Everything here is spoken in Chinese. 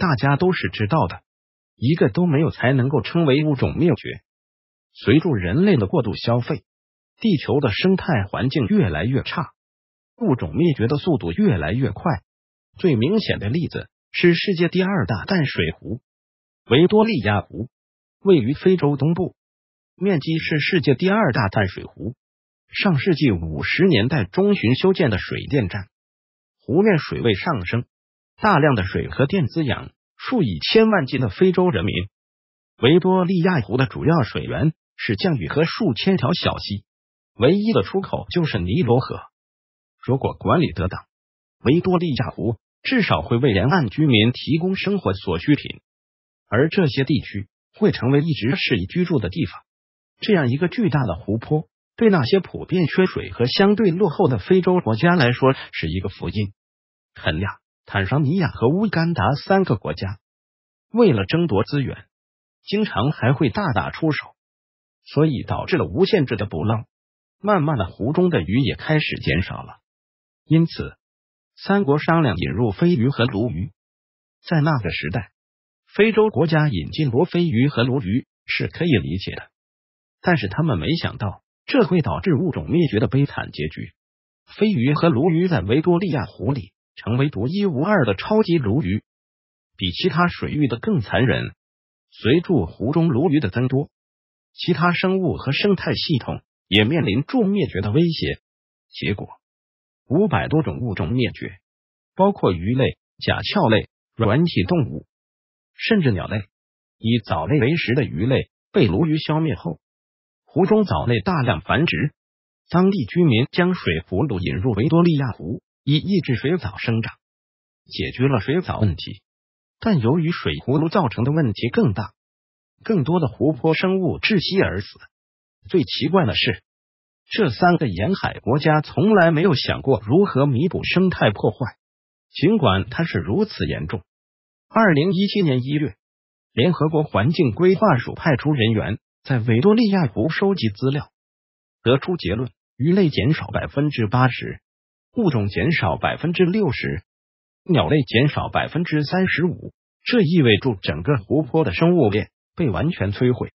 大家都是知道的，一个都没有才能够称为物种灭绝。随着人类的过度消费，地球的生态环境越来越差，物种灭绝的速度越来越快。最明显的例子是世界第二大淡水湖——维多利亚湖，位于非洲东部，面积是世界第二大淡水湖。上世纪五十年代中旬修建的水电站，湖面水位上升。大量的水和电滋养数以千万计的非洲人民。维多利亚湖的主要水源是降雨和数千条小溪，唯一的出口就是尼罗河。如果管理得当，维多利亚湖至少会为沿岸居民提供生活所需品，而这些地区会成为一直适宜居住的地方。这样一个巨大的湖泊，对那些普遍缺水和相对落后的非洲国家来说，是一个福音。肯亚。坦桑尼亚和乌干达三个国家为了争夺资源，经常还会大打出手，所以导致了无限制的捕捞。慢慢的，湖中的鱼也开始减少了。因此，三国商量引入飞鱼和鲈鱼。在那个时代，非洲国家引进罗非鱼和鲈鱼是可以理解的，但是他们没想到这会导致物种灭绝的悲惨结局。飞鱼和鲈鱼在维多利亚湖里。成为独一无二的超级鲈鱼，比其他水域的更残忍。随着湖中鲈鱼的增多，其他生物和生态系统也面临重灭绝的威胁。结果，五百多种物种灭绝，包括鱼类、甲壳类、软体动物，甚至鸟类。以藻类为食的鱼类被鲈鱼消灭后，湖中藻类大量繁殖。当地居民将水葫芦引入维多利亚湖。以抑制水藻生长，解决了水藻问题，但由于水葫芦造成的问题更大，更多的湖泊生物窒息而死。最奇怪的是，这三个沿海国家从来没有想过如何弥补生态破坏，尽管它是如此严重。二零一七年一月，联合国环境规划署派出人员在维多利亚湖收集资料，得出结论：鱼类减少百分之八十。物种减少百分之六十，鸟类减少百分之三十五，这意味着整个湖泊的生物链被完全摧毁。